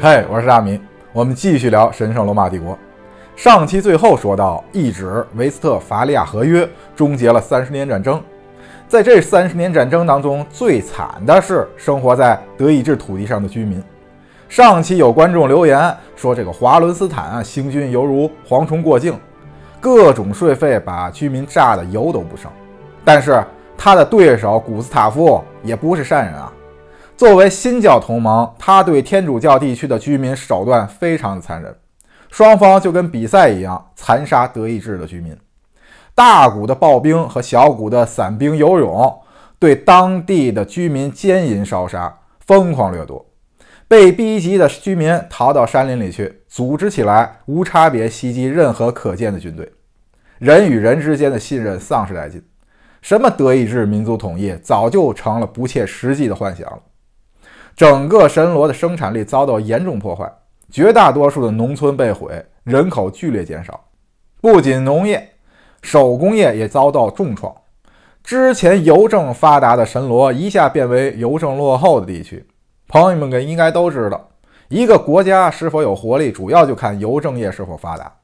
嗨，我是大民，我们继续聊神圣罗马帝国。上期最后说到，一纸《维斯特伐利亚合约》终结了三十年战争。在这三十年战争当中，最惨的是生活在德意志土地上的居民。上期有观众留言说，这个华伦斯坦行军犹如蝗虫过境，各种税费把居民榨得油都不剩。但是他的对手古斯塔夫也不是善人啊。作为新教同盟，他对天主教地区的居民手段非常的残忍。双方就跟比赛一样，残杀德意志的居民。大股的暴兵和小股的散兵游勇，对当地的居民奸淫烧杀，疯狂掠夺。被逼急的居民逃到山林里去，组织起来无差别袭击任何可见的军队。人与人之间的信任丧失殆尽。什么德意志民族统一早就成了不切实际的幻想了。整个神罗的生产力遭到严重破坏，绝大多数的农村被毁，人口剧烈减少。不仅农业、手工业也遭到重创。之前邮政发达的神罗一下变为邮政落后的地区。朋友们应该都知道，一个国家是否有活力，主要就看邮政业是否发达。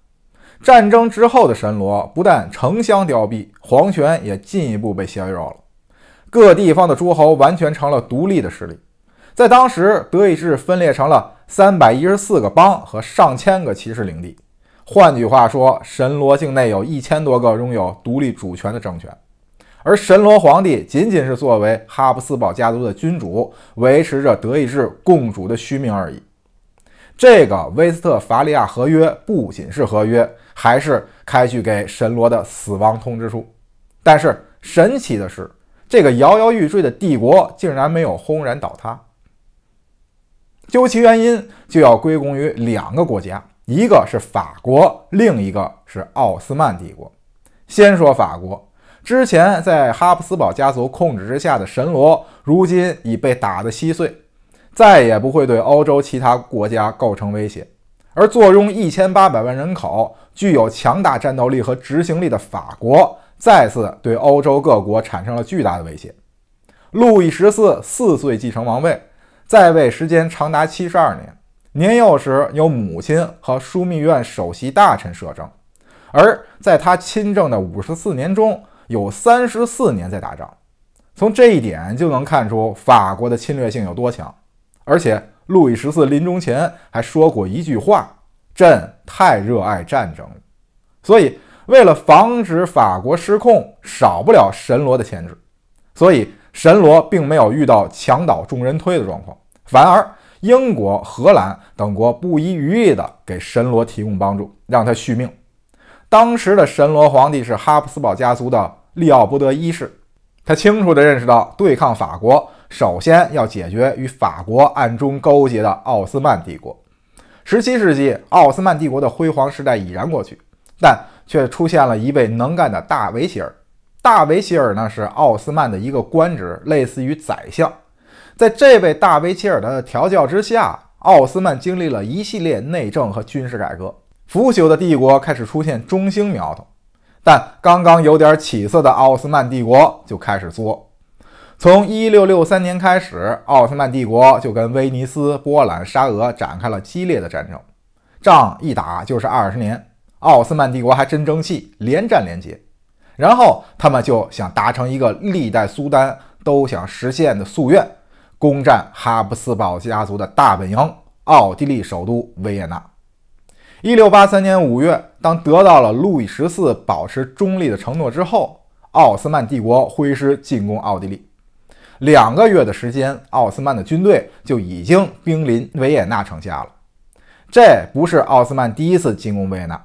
战争之后的神罗不但城乡凋敝，皇权也进一步被削弱了。各地方的诸侯完全成了独立的势力。在当时，德意志分裂成了三百一十四个邦和上千个骑士领地。换句话说，神罗境内有一千多个拥有独立主权的政权，而神罗皇帝仅仅是作为哈布斯堡家族的君主，维持着德意志共主的虚名而已。这个《威斯特伐利亚合约》不仅是合约，还是开具给神罗的死亡通知书。但是神奇的是，这个摇摇欲坠的帝国竟然没有轰然倒塌。究其原因，就要归功于两个国家，一个是法国，另一个是奥斯曼帝国。先说法国，之前在哈布斯堡家族控制之下的神罗，如今已被打得稀碎。再也不会对欧洲其他国家构成威胁，而坐拥一千八百万人口、具有强大战斗力和执行力的法国，再次对欧洲各国产生了巨大的威胁。路易十四四岁继承王位，在位时间长达七十二年，年幼时由母亲和枢密院首席大臣摄政，而在他亲政的五十四年中，有三十四年在打仗。从这一点就能看出法国的侵略性有多强。而且，路易十四临终前还说过一句话：“朕太热爱战争了。”所以，为了防止法国失控，少不了神罗的牵制。所以，神罗并没有遇到墙倒众人推的状况，反而英国、荷兰等国不遗余力的给神罗提供帮助，让他续命。当时的神罗皇帝是哈布斯堡家族的利奥波德一世，他清楚的认识到对抗法国。首先要解决与法国暗中勾结的奥斯曼帝国。十七世纪，奥斯曼帝国的辉煌时代已然过去，但却出现了一位能干的大维切尔。大维切尔呢是奥斯曼的一个官职，类似于宰相。在这位大维切尔的调教之下，奥斯曼经历了一系列内政和军事改革，腐朽的帝国开始出现中兴苗头。但刚刚有点起色的奥斯曼帝国就开始作。从1663年开始，奥斯曼帝国就跟威尼斯、波兰、沙俄展开了激烈的战争，仗一打就是二十年。奥斯曼帝国还真争气，连战连捷。然后他们就想达成一个历代苏丹都想实现的夙愿，攻占哈布斯堡家族的大本营——奥地利首都维也纳。1683年5月，当得到了路易十四保持中立的承诺之后，奥斯曼帝国挥师进攻奥地利。两个月的时间，奥斯曼的军队就已经兵临维也纳城下了。这不是奥斯曼第一次进攻维也纳。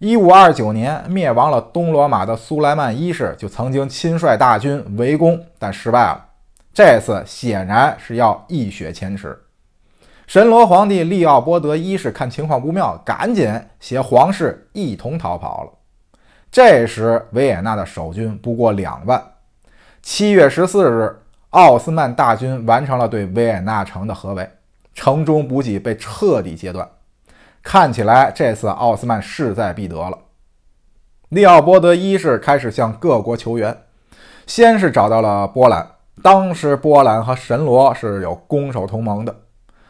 1529年，灭亡了东罗马的苏莱曼一世就曾经亲率大军围攻，但失败了。这次显然是要一雪前耻。神罗皇帝利奥波德一世看情况不妙，赶紧携皇室一同逃跑了。这时，维也纳的守军不过两万。七月十四日。奥斯曼大军完成了对维也纳城的合围，城中补给被彻底切断。看起来这次奥斯曼势在必得了。利奥波德一世开始向各国求援，先是找到了波兰。当时波兰和神罗是有攻守同盟的，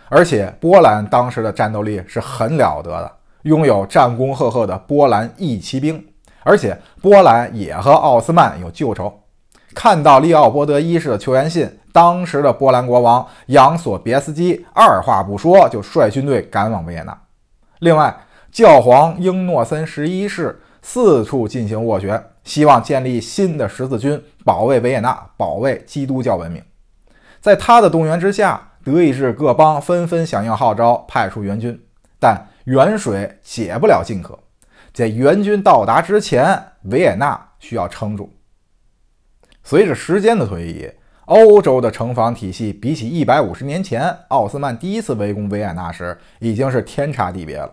而且波兰当时的战斗力是很了得的，拥有战功赫赫的波兰义骑兵，而且波兰也和奥斯曼有旧仇。看到利奥波德一世的求援信，当时的波兰国王扬索别斯基二话不说就率军队赶往维也纳。另外，教皇英诺森十一世四处进行斡旋，希望建立新的十字军，保卫维也纳，保卫基督教文明。在他的动员之下，德意志各邦纷纷响应号召，派出援军。但远水解不了近渴，在援军到达之前，维也纳需要撑住。随着时间的推移，欧洲的城防体系比起一百五十年前奥斯曼第一次围攻维也纳时，已经是天差地别了。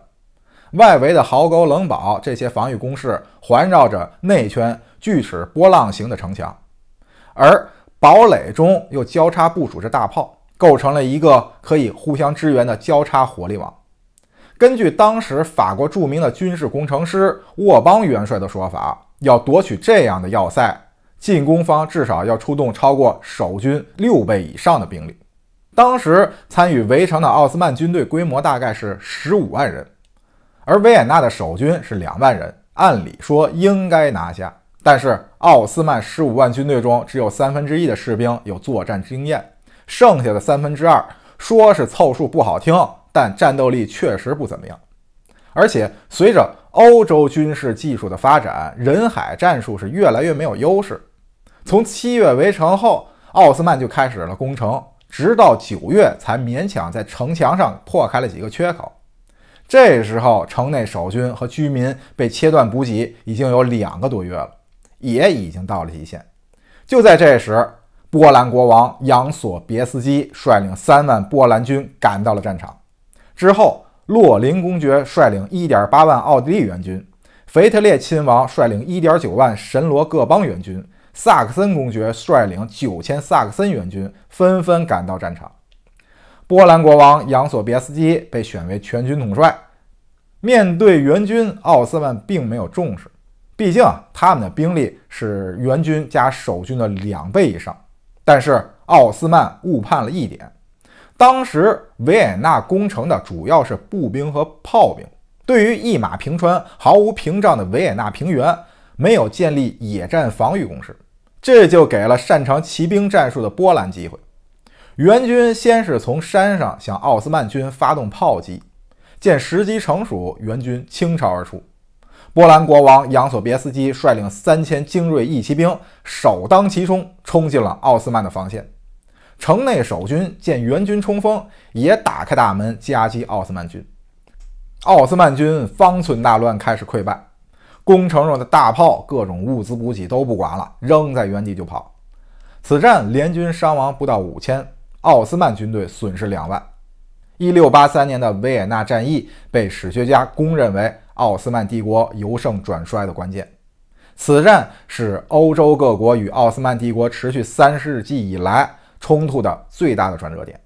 外围的壕沟、冷堡这些防御工事环绕着内圈锯齿波浪形的城墙，而堡垒中又交叉部署着大炮，构成了一个可以互相支援的交叉火力网。根据当时法国著名的军事工程师沃邦元帅的说法，要夺取这样的要塞。进攻方至少要出动超过守军六倍以上的兵力。当时参与围城的奥斯曼军队规模大概是十五万人，而维也纳的守军是两万人。按理说应该拿下，但是奥斯曼十五万军队中只有三分之一的士兵有作战经验，剩下的三分之二，说是凑数不好听，但战斗力确实不怎么样。而且随着欧洲军事技术的发展，人海战术是越来越没有优势。从七月围城后，奥斯曼就开始了攻城，直到九月才勉强在城墙上破开了几个缺口。这时候，城内守军和居民被切断补给已经有两个多月了，也已经到了极限。就在这时，波兰国王扬索别斯基率领三万波兰军赶到了战场，之后洛林公爵率领一点八万奥地利援军，腓特烈亲王率领一点九万神罗各邦援军。萨克森公爵率领九千萨克森援军，纷纷赶到战场。波兰国王扬索别斯基被选为全军统帅。面对援军，奥斯曼并没有重视，毕竟他们的兵力是援军加守军的两倍以上。但是奥斯曼误判了一点，当时维也纳攻城的主要是步兵和炮兵，对于一马平川、毫无屏障的维也纳平原，没有建立野战防御工事。这就给了擅长骑兵战术的波兰机会。援军先是从山上向奥斯曼军发动炮击，见时机成熟，援军倾巢而出。波兰国王扬索别斯基率领三千精锐义骑兵首当其冲，冲进了奥斯曼的防线。城内守军见援军冲锋，也打开大门夹击奥斯曼军。奥斯曼军方寸大乱，开始溃败。攻城用的大炮、各种物资补给都不管了，扔在原地就跑。此战联军伤亡不到五千，奥斯曼军队损失两万。一六八三年的维也纳战役被史学家公认为奥斯曼帝国由盛转衰的关键。此战是欧洲各国与奥斯曼帝国持续三世纪以来冲突的最大的转折点。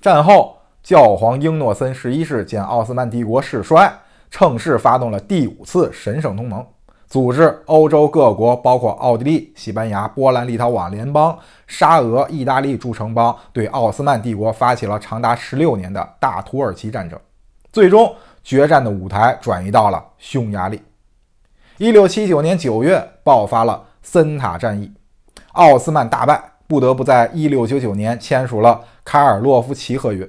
战后，教皇英诺森十一世见奥斯曼帝国势衰。趁势发动了第五次神圣同盟，组织欧洲各国，包括奥地利、西班牙、波兰、立陶宛联邦、沙俄、意大利诸城邦，对奥斯曼帝国发起了长达十六年的大土耳其战争。最终，决战的舞台转移到了匈牙利。一六七九年九月爆发了森塔战役，奥斯曼大败，不得不在一六九九年签署了卡尔洛夫齐和约。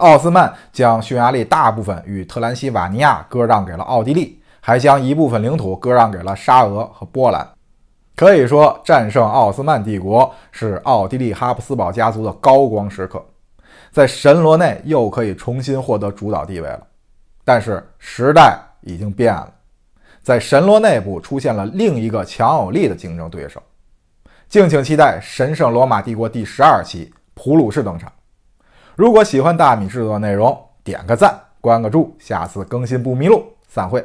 奥斯曼将匈牙利大部分与特兰西瓦尼亚割让给了奥地利，还将一部分领土割让给了沙俄和波兰。可以说，战胜奥斯曼帝国是奥地利哈布斯堡家族的高光时刻，在神罗内又可以重新获得主导地位了。但是，时代已经变了，在神罗内部出现了另一个强有力的竞争对手。敬请期待《神圣罗马帝国》第十二期普鲁士登场。如果喜欢大米制作内容，点个赞，关个注，下次更新不迷路。散会。